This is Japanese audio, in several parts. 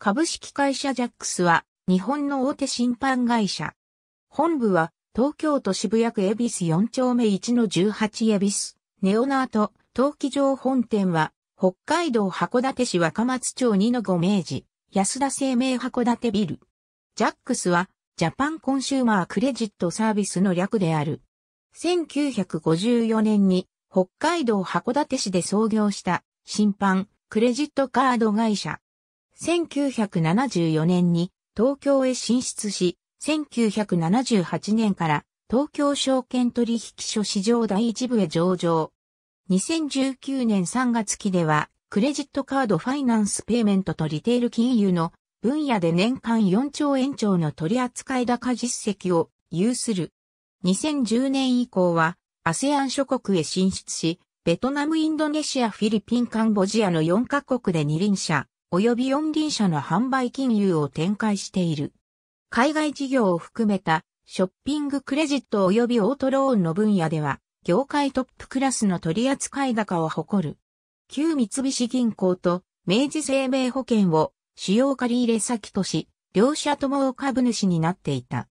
株式会社ジャックスは日本の大手審判会社。本部は東京都渋谷区恵比寿4丁目1の18恵比寿、ネオナート、陶器場本店は北海道函館市若松町2の5明治、安田生命函館ビル。ジャックスはジャパンコンシューマークレジットサービスの略である。1954年に北海道函館市で創業した審判クレジットカード会社。1974年に東京へ進出し、1978年から東京証券取引所市場第一部へ上場。2019年3月期では、クレジットカードファイナンスペイメントとリテール金融の分野で年間4兆円超の取扱高実績を有する。2010年以降はアセアン諸国へ進出し、ベトナム、インドネシア、フィリピン、カンボジアの4カ国で二輪車、及び四輪車の販売金融を展開している。海外事業を含めたショッピングクレジット及びオートローンの分野では、業界トップクラスの取扱い高を誇る。旧三菱銀行と明治生命保険を主要借入先とし、両社とも株主になっていた。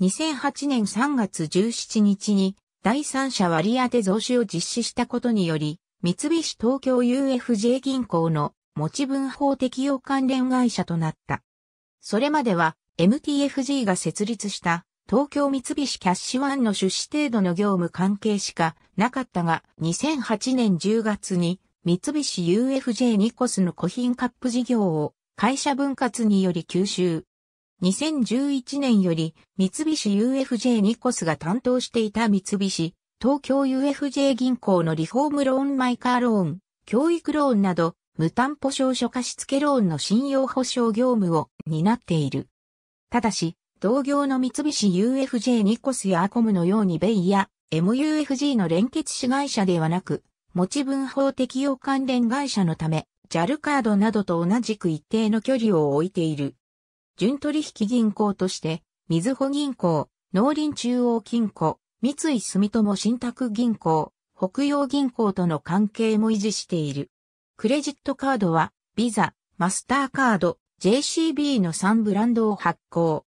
2008年3月17日に第三者割当増資を実施したことにより、三菱東京 UFJ 銀行の持ち分法適用関連会社となった。それまでは MTFG が設立した東京三菱キャッシュワンの出資程度の業務関係しかなかったが2008年10月に三菱 UFJ ニコスの古品カップ事業を会社分割により吸収。2011年より三菱 UFJ ニコスが担当していた三菱東京 UFJ 銀行のリフォームローンマイカーローン、教育ローンなど無担保証書貸付ローンの信用保証業務を担っている。ただし、同業の三菱 UFJ ニコスやアコムのようにベイや MUFG の連結子会社ではなく、持ち分法適用関連会社のため、JAL カードなどと同じく一定の距離を置いている。純取引銀行として、水穂銀行、農林中央金庫、三井住友信託銀行、北洋銀行との関係も維持している。クレジットカードは、ビザ、マスターカード、JCB の3ブランドを発行。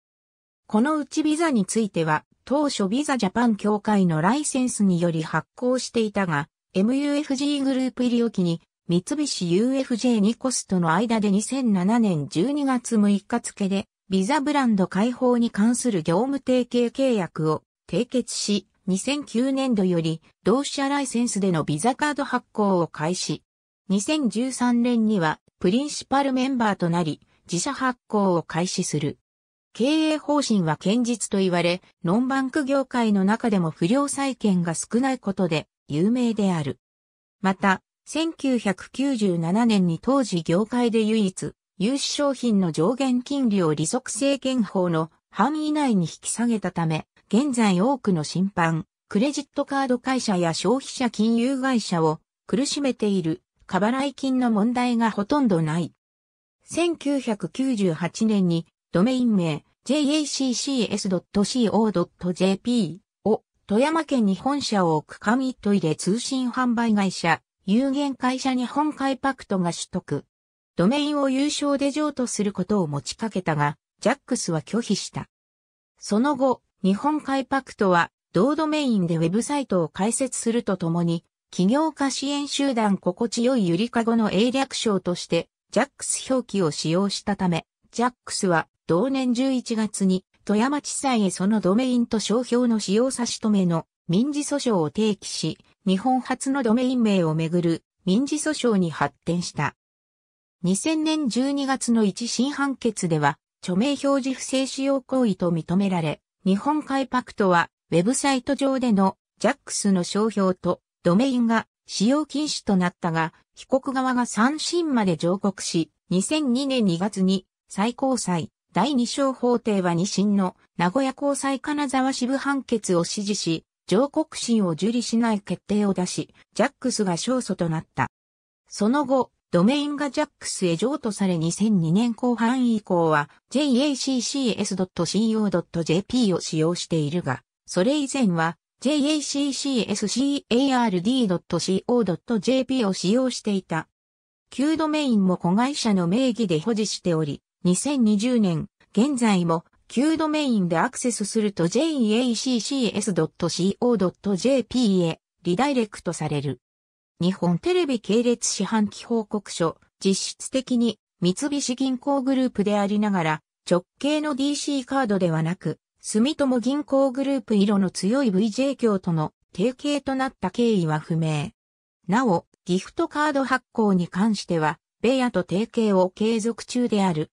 このうちビザについては、当初ビザジャパン協会のライセンスにより発行していたが、MUFG グループ入り置きに、三菱 UFJ ニコスとの間で2007年12月6日付で、ビザブランド解放に関する業務提携契約を締結し、2009年度より同社ライセンスでのビザカード発行を開始。2013年にはプリンシパルメンバーとなり、自社発行を開始する。経営方針は堅実と言われ、ノンバンク業界の中でも不良債権が少ないことで有名である。また、1997年に当時業界で唯一、融資商品の上限金利を利息制限法の範囲内に引き下げたため、現在多くの審判、クレジットカード会社や消費者金融会社を苦しめている過払い金の問題がほとんどない。1998年にドメイン名 jaccs.co.jp を富山県に本社を置く紙トイレ通信販売会社有限会社日本海パクトが取得。ドメインを優勝で譲渡することを持ちかけたが、ジャックスは拒否した。その後、日本海パクトは同ドメインでウェブサイトを開設するとともに、企業家支援集団心地よいゆりかごの英略称として、ジャックス表記を使用したため、ジャックスは同年11月に富山地裁へそのドメインと商標の使用差し止めの民事訴訟を提起し、日本初のドメイン名をめぐる民事訴訟に発展した。2000年12月の一審判決では、著名表示不正使用行為と認められ、日本海パクトは、ウェブサイト上でのジャックスの商標とドメインが使用禁止となったが、被告側が三審まで上告し、2002年2月に最高裁第2小法廷は2審の名古屋高裁金沢支部判決を支持し、上告審を受理しない決定を出し、ジャックスが勝訴となった。その後、ドメインがジャックスへ譲渡され2002年後半以降は jaccs.co.jp を使用しているが、それ以前は jaccSCARD.co.jp を使用していた。旧ドメインも子会社の名義で保持しており、2020年、現在も旧ドメインでアクセスすると j a c c s c o j p へリダイレクトされる。日本テレビ系列四半期報告書、実質的に三菱銀行グループでありながら、直系の DC カードではなく、住友銀行グループ色の強い VJ 協との提携となった経緯は不明。なお、ギフトカード発行に関しては、ベアと提携を継続中である。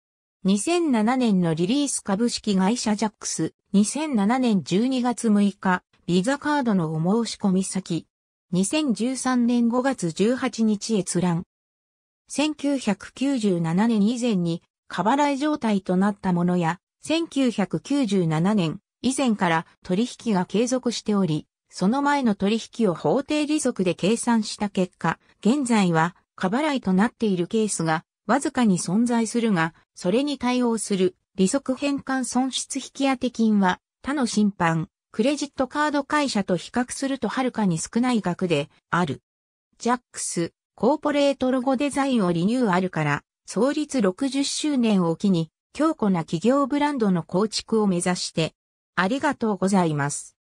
2007年のリリース株式会社ジャックス、2007年12月6日、ビザカードのお申し込み先、2013年5月18日閲覧。1997年以前に、過払い状態となったものや、1997年以前から取引が継続しており、その前の取引を法定利息で計算した結果、現在は過払いとなっているケースがわずかに存在するが、それに対応する利息返還損失引当金は他の審判、クレジットカード会社と比較するとはるかに少ない額である。ジャックス、コーポレートロゴデザインをリニューアルから、創立60周年を機に、強固な企業ブランドの構築を目指して、ありがとうございます。